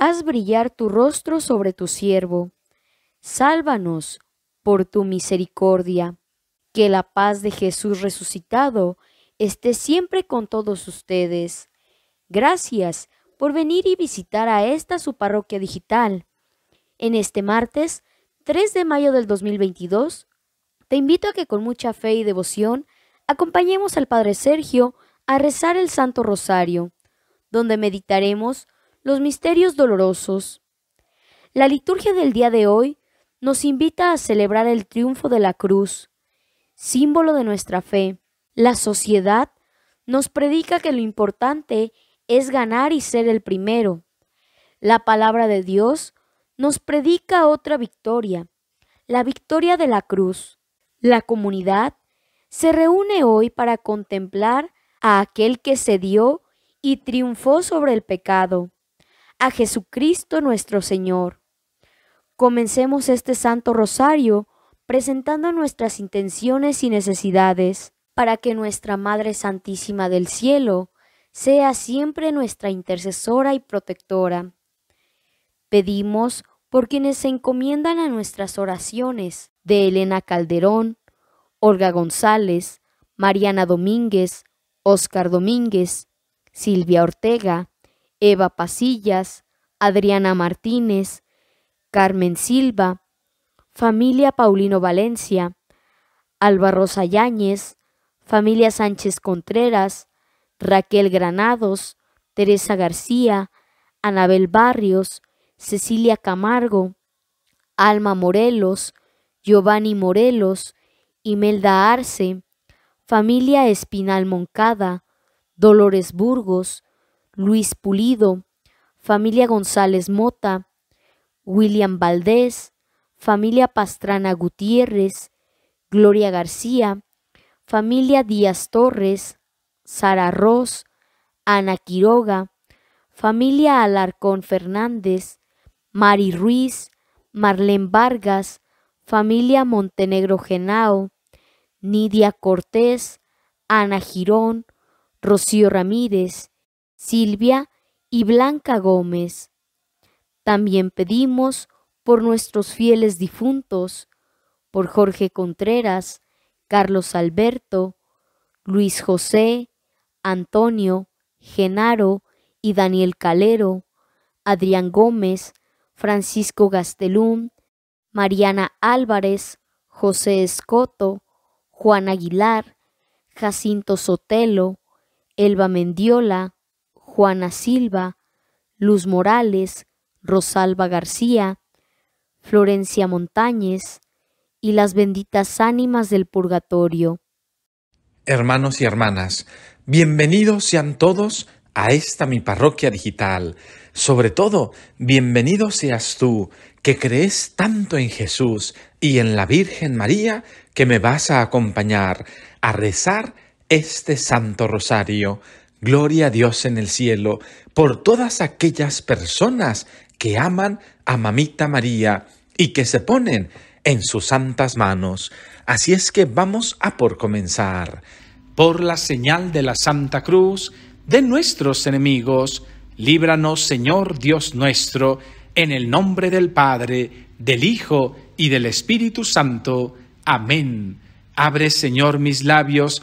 haz brillar tu rostro sobre tu siervo. Sálvanos por tu misericordia. Que la paz de Jesús resucitado esté siempre con todos ustedes. Gracias por venir y visitar a esta su parroquia digital. En este martes, 3 de mayo del 2022, te invito a que con mucha fe y devoción acompañemos al Padre Sergio a rezar el Santo Rosario, donde meditaremos los misterios dolorosos. La liturgia del día de hoy nos invita a celebrar el triunfo de la cruz, símbolo de nuestra fe. La sociedad nos predica que lo importante es ganar y ser el primero. La palabra de Dios nos predica otra victoria, la victoria de la cruz. La comunidad se reúne hoy para contemplar a aquel que se dio y triunfó sobre el pecado a Jesucristo nuestro Señor. Comencemos este Santo Rosario presentando nuestras intenciones y necesidades para que nuestra Madre Santísima del Cielo sea siempre nuestra intercesora y protectora. Pedimos por quienes se encomiendan a nuestras oraciones de Elena Calderón, Olga González, Mariana Domínguez, Óscar Domínguez, Silvia Ortega, Eva Pasillas, Adriana Martínez, Carmen Silva, familia Paulino Valencia, Alba Rosa Yáñez, familia Sánchez Contreras, Raquel Granados, Teresa García, Anabel Barrios, Cecilia Camargo, Alma Morelos, Giovanni Morelos, Imelda Arce, familia Espinal Moncada, Dolores Burgos, Luis Pulido, familia González Mota, William Valdés, familia Pastrana Gutiérrez, Gloria García, familia Díaz Torres, Sara Ross, Ana Quiroga, familia Alarcón Fernández, Mari Ruiz, Marlene Vargas, familia Montenegro Genao, Nidia Cortés, Ana Girón, Rocío Ramírez, Silvia y Blanca Gómez. También pedimos por nuestros fieles difuntos, por Jorge Contreras, Carlos Alberto, Luis José, Antonio, Genaro y Daniel Calero, Adrián Gómez, Francisco Gastelum, Mariana Álvarez, José Escoto, Juan Aguilar, Jacinto Sotelo, Elba Mendiola, Juana Silva, Luz Morales, Rosalba García, Florencia Montañez y las benditas ánimas del purgatorio. Hermanos y hermanas, bienvenidos sean todos a esta mi parroquia digital. Sobre todo, bienvenido seas tú, que crees tanto en Jesús y en la Virgen María, que me vas a acompañar a rezar este Santo Rosario. Gloria a Dios en el cielo por todas aquellas personas que aman a Mamita María y que se ponen en sus santas manos. Así es que vamos a por comenzar. Por la señal de la Santa Cruz de nuestros enemigos, líbranos Señor Dios nuestro, en el nombre del Padre, del Hijo y del Espíritu Santo. Amén. Abre Señor mis labios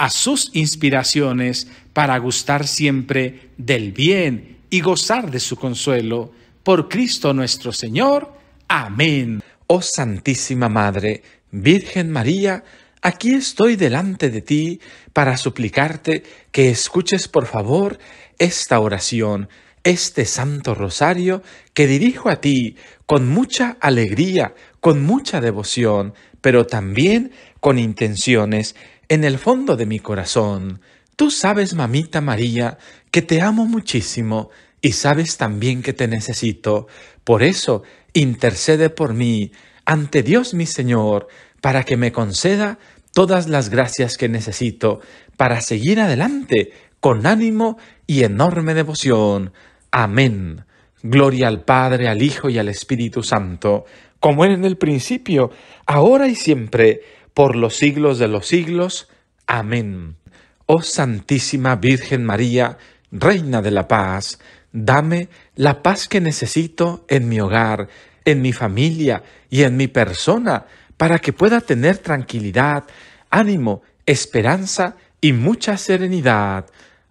a sus inspiraciones para gustar siempre del bien y gozar de su consuelo. Por Cristo nuestro Señor. Amén. Oh Santísima Madre, Virgen María, aquí estoy delante de ti para suplicarte que escuches por favor esta oración, este santo rosario que dirijo a ti con mucha alegría, con mucha devoción, pero también con intenciones en el fondo de mi corazón, tú sabes, mamita María, que te amo muchísimo y sabes también que te necesito. Por eso, intercede por mí ante Dios mi Señor, para que me conceda todas las gracias que necesito para seguir adelante con ánimo y enorme devoción. Amén. Gloria al Padre, al Hijo y al Espíritu Santo, como era en el principio, ahora y siempre por los siglos de los siglos. Amén. Oh Santísima Virgen María, Reina de la Paz, dame la paz que necesito en mi hogar, en mi familia y en mi persona, para que pueda tener tranquilidad, ánimo, esperanza y mucha serenidad.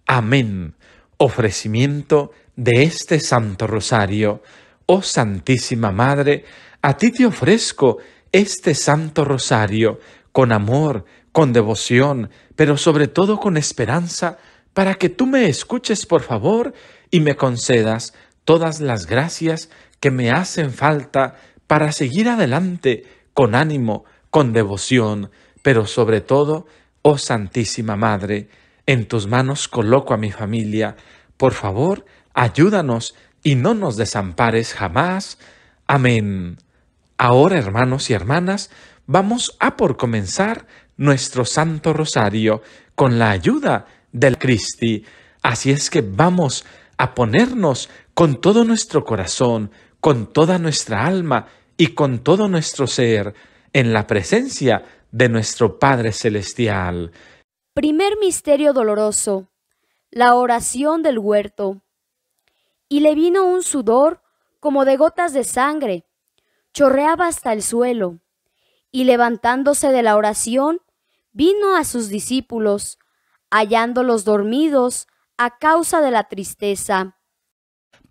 Amén. Ofrecimiento de este Santo Rosario. Oh Santísima Madre, a ti te ofrezco este Santo Rosario con amor, con devoción, pero sobre todo con esperanza, para que tú me escuches, por favor, y me concedas todas las gracias que me hacen falta para seguir adelante con ánimo, con devoción, pero sobre todo, oh Santísima Madre, en tus manos coloco a mi familia. Por favor, ayúdanos y no nos desampares jamás. Amén. Ahora, hermanos y hermanas, vamos a por comenzar nuestro Santo Rosario con la ayuda del Cristi. Así es que vamos a ponernos con todo nuestro corazón, con toda nuestra alma y con todo nuestro ser en la presencia de nuestro Padre Celestial. Primer misterio doloroso. La oración del huerto. Y le vino un sudor como de gotas de sangre chorreaba hasta el suelo, y levantándose de la oración, vino a sus discípulos, hallándolos dormidos a causa de la tristeza.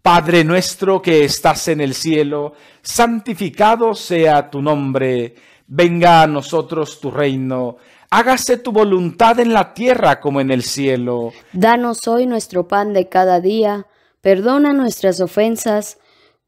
Padre nuestro que estás en el cielo, santificado sea tu nombre, venga a nosotros tu reino, hágase tu voluntad en la tierra como en el cielo. Danos hoy nuestro pan de cada día, perdona nuestras ofensas,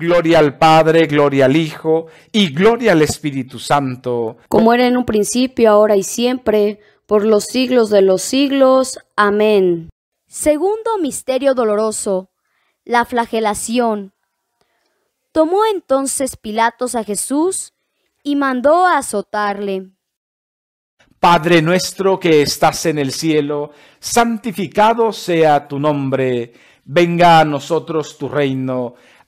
Gloria al Padre, gloria al Hijo y gloria al Espíritu Santo. Como era en un principio, ahora y siempre, por los siglos de los siglos. Amén. Segundo misterio doloroso, la flagelación. Tomó entonces Pilatos a Jesús y mandó a azotarle. Padre nuestro que estás en el cielo, santificado sea tu nombre, venga a nosotros tu reino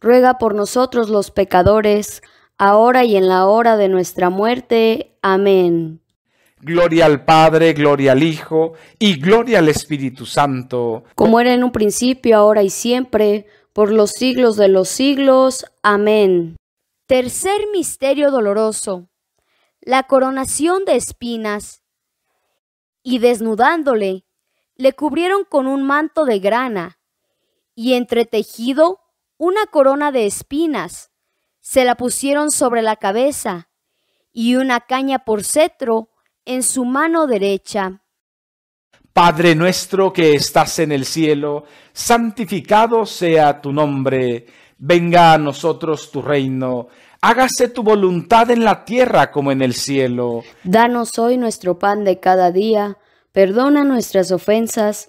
ruega por nosotros los pecadores, ahora y en la hora de nuestra muerte. Amén. Gloria al Padre, gloria al Hijo, y gloria al Espíritu Santo. Como era en un principio, ahora y siempre, por los siglos de los siglos. Amén. Tercer misterio doloroso. La coronación de espinas. Y desnudándole, le cubrieron con un manto de grana, y entretejido una corona de espinas, se la pusieron sobre la cabeza y una caña por cetro en su mano derecha. Padre nuestro que estás en el cielo, santificado sea tu nombre, venga a nosotros tu reino, hágase tu voluntad en la tierra como en el cielo. Danos hoy nuestro pan de cada día, perdona nuestras ofensas,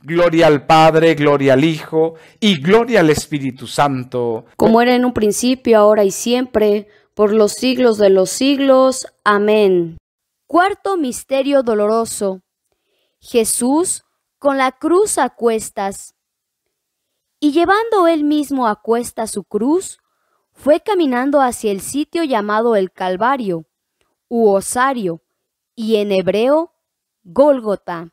Gloria al Padre, gloria al Hijo y gloria al Espíritu Santo. Como era en un principio, ahora y siempre, por los siglos de los siglos. Amén. Cuarto misterio doloroso. Jesús con la cruz a cuestas. Y llevando él mismo a cuestas su cruz, fue caminando hacia el sitio llamado el Calvario, u Osario, y en hebreo, Gólgota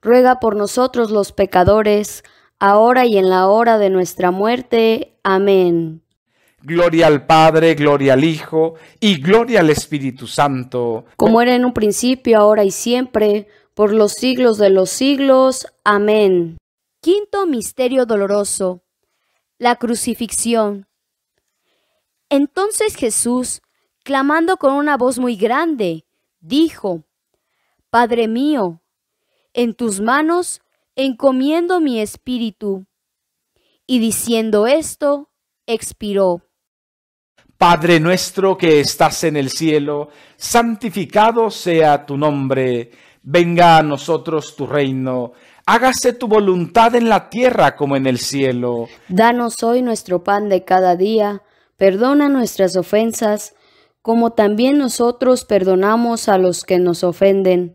ruega por nosotros los pecadores, ahora y en la hora de nuestra muerte. Amén. Gloria al Padre, gloria al Hijo y gloria al Espíritu Santo. Como era en un principio, ahora y siempre, por los siglos de los siglos. Amén. Quinto Misterio Doloroso. La Crucifixión. Entonces Jesús, clamando con una voz muy grande, dijo, Padre mío, en tus manos encomiendo mi espíritu. Y diciendo esto, expiró. Padre nuestro que estás en el cielo, santificado sea tu nombre, venga a nosotros tu reino, hágase tu voluntad en la tierra como en el cielo. Danos hoy nuestro pan de cada día, perdona nuestras ofensas, como también nosotros perdonamos a los que nos ofenden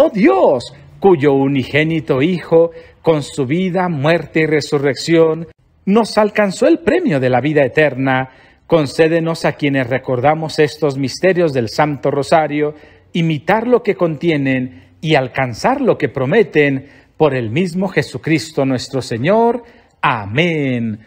oh Dios, cuyo unigénito Hijo, con su vida, muerte y resurrección, nos alcanzó el premio de la vida eterna, concédenos a quienes recordamos estos misterios del Santo Rosario, imitar lo que contienen y alcanzar lo que prometen por el mismo Jesucristo nuestro Señor. Amén.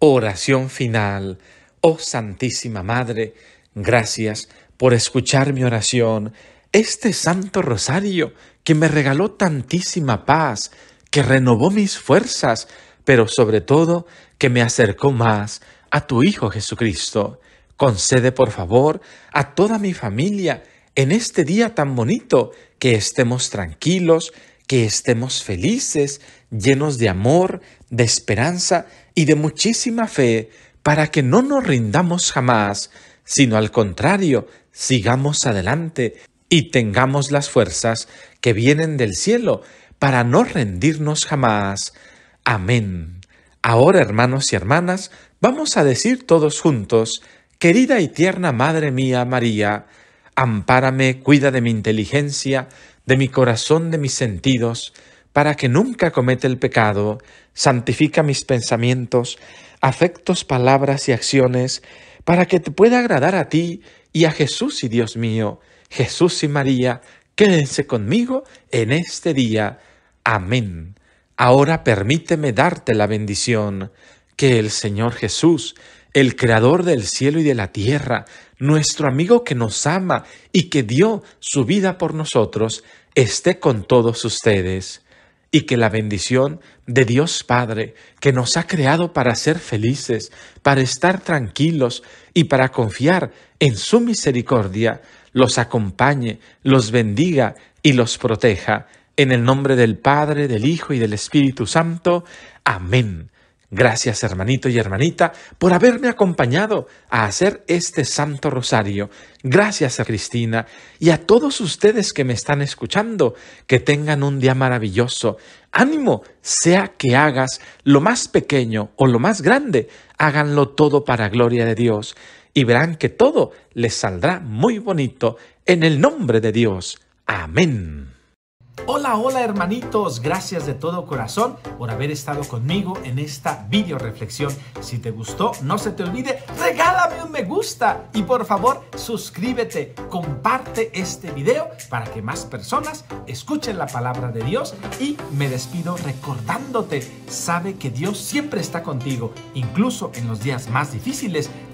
Oración final. Oh Santísima Madre, gracias por escuchar mi oración este Santo Rosario que me regaló tantísima paz, que renovó mis fuerzas, pero sobre todo que me acercó más a tu Hijo Jesucristo. Concede, por favor, a toda mi familia en este día tan bonito que estemos tranquilos, que estemos felices, llenos de amor, de esperanza y de muchísima fe, para que no nos rindamos jamás, sino al contrario, sigamos adelante, y tengamos las fuerzas que vienen del cielo para no rendirnos jamás. Amén. Ahora, hermanos y hermanas, vamos a decir todos juntos, querida y tierna Madre mía María, ampárame, cuida de mi inteligencia, de mi corazón, de mis sentidos, para que nunca cometa el pecado, santifica mis pensamientos, afectos, palabras y acciones, para que te pueda agradar a ti y a Jesús y Dios mío. Jesús y María, quédense conmigo en este día. Amén. Ahora permíteme darte la bendición. Que el Señor Jesús, el Creador del cielo y de la tierra, nuestro amigo que nos ama y que dio su vida por nosotros, esté con todos ustedes. Y que la bendición de Dios Padre, que nos ha creado para ser felices, para estar tranquilos y para confiar en su misericordia, los acompañe, los bendiga y los proteja. En el nombre del Padre, del Hijo y del Espíritu Santo. Amén. Gracias hermanito y hermanita por haberme acompañado a hacer este Santo Rosario. Gracias a Cristina y a todos ustedes que me están escuchando. Que tengan un día maravilloso. Ánimo, sea que hagas lo más pequeño o lo más grande, háganlo todo para gloria de Dios y verán que todo les saldrá muy bonito en el nombre de Dios. Amén. Hola, hola hermanitos, gracias de todo corazón por haber estado conmigo en esta video reflexión. Si te gustó, no se te olvide, regálame un me gusta y por favor suscríbete, comparte este video para que más personas escuchen la palabra de Dios y me despido recordándote, sabe que Dios siempre está contigo, incluso en los días más difíciles,